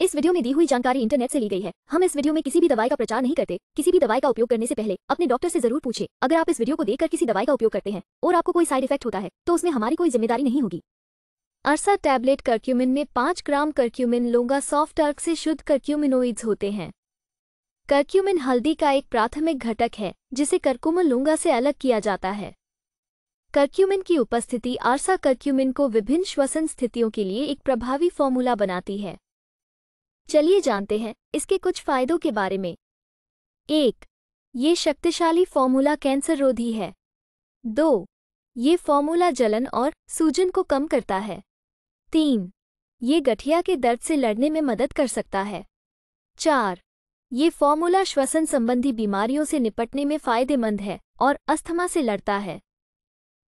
इस वीडियो में दी हुई जानकारी इंटरनेट से ली गई है हम इस वीडियो में किसी भी दवाई का प्रचार नहीं करते किसी भी दवाई का उपयोग करने से पहले अपने डॉक्टर से जरूर पूछे अगर आप इस वीडियो को देखकर किसी दवाई का उपयोग करते हैं और आपको कोई साइड इफेक्ट होता है तो उसमें हमारी कोई जिम्मेदारी नहीं होगी अरसा टैबलेट करक्यूमिन में पांच ग्राम करक्यूमिन लोंगा सॉफ्ट अर्क से शुद्ध करक्यूमिनोइड्स होते हैं कर्क्यूमिन हल्दी का एक प्राथमिक घटक है जिसे कर्कुमन लोंगा से अलग किया जाता है कर्क्यूमिन की उपस्थिति आरसा करक्यूमिन को विभिन्न श्वसन स्थितियों के लिए एक प्रभावी फॉर्मूला बनाती है चलिए जानते हैं इसके कुछ फायदों के बारे में एक ये शक्तिशाली फॉर्मूला कैंसर रोधी है दो ये फॉर्मूला जलन और सूजन को कम करता है तीन ये गठिया के दर्द से लड़ने में मदद कर सकता है चार ये फॉर्मूला श्वसन संबंधी बीमारियों से निपटने में फायदेमंद है और अस्थमा से लड़ता है